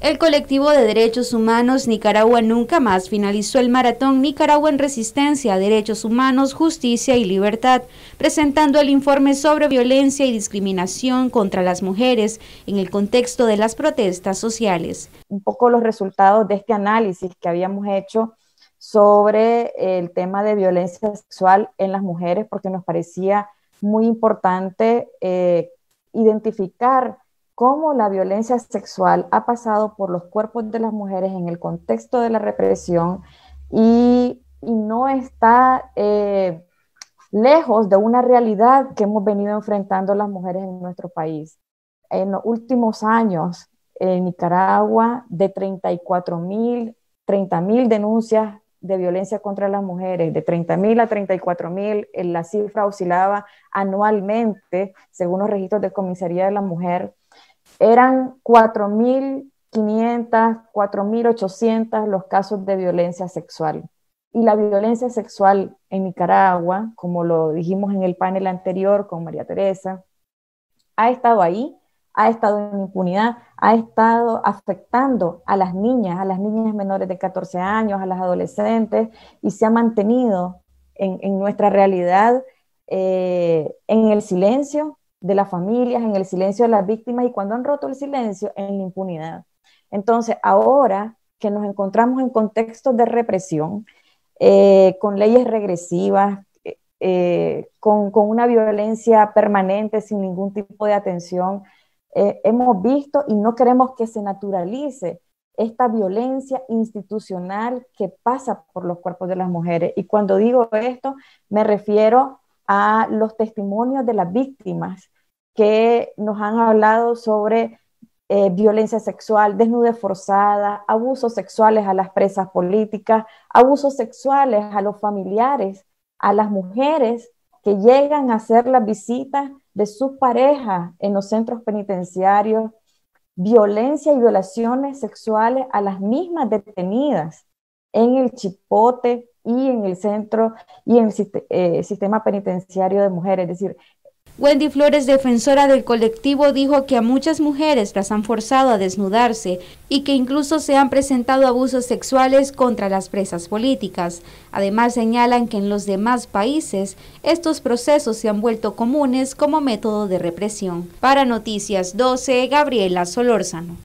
El colectivo de derechos humanos Nicaragua Nunca Más finalizó el maratón Nicaragua en Resistencia, Derechos Humanos, Justicia y Libertad, presentando el informe sobre violencia y discriminación contra las mujeres en el contexto de las protestas sociales. Un poco los resultados de este análisis que habíamos hecho sobre el tema de violencia sexual en las mujeres, porque nos parecía muy importante eh, identificar cómo la violencia sexual ha pasado por los cuerpos de las mujeres en el contexto de la represión y, no está eh, lejos de una realidad que hemos venido enfrentando las mujeres en nuestro país. En los últimos años, en Nicaragua, de 34 mil, 30 mil denuncias de violencia contra las mujeres, de 30.000 a mil eh, la cifra oscilaba anualmente, según los registros de Comisaría de la Mujer, eran 4.500, 4.800 los casos de violencia sexual. Y la violencia sexual en Nicaragua, como lo dijimos en el panel anterior con María Teresa, ha estado ahí, ha estado en impunidad, ha estado afectando a las niñas, a las niñas menores de 14 años, a las adolescentes, y se ha mantenido en, nuestra realidad eh, en el silencio, de las familias, en el silencio de las víctimas y cuando han roto el silencio, en la impunidad. Entonces, ahora que nos encontramos en contextos de represión, eh, con leyes regresivas, eh, eh, con, una violencia permanente sin ningún tipo de atención, hemos visto y no queremos que se naturalice esta violencia institucional que pasa por los cuerpos de las mujeres. Y cuando digo esto, me refiero a los testimonios de las víctimas que nos han hablado sobre eh, violencia sexual, desnudez forzada, abusos sexuales a las presas políticas, abusos sexuales a los familiares, a las mujeres que llegan a hacer las visitas de sus parejas en los centros penitenciarios, violencia y violaciones sexuales a las mismas detenidas en el Chipote, y en el centro y en el eh, sistema penitenciario de mujeres. Es decir, Wendy Flores, defensora del colectivo, dijo que a muchas mujeres las han forzado a desnudarse y que incluso se han presentado abusos sexuales contra las presas políticas. Además, señalan que en los demás países estos procesos se han vuelto comunes como método de represión. Para Noticias 12, Gabriela Solórzano.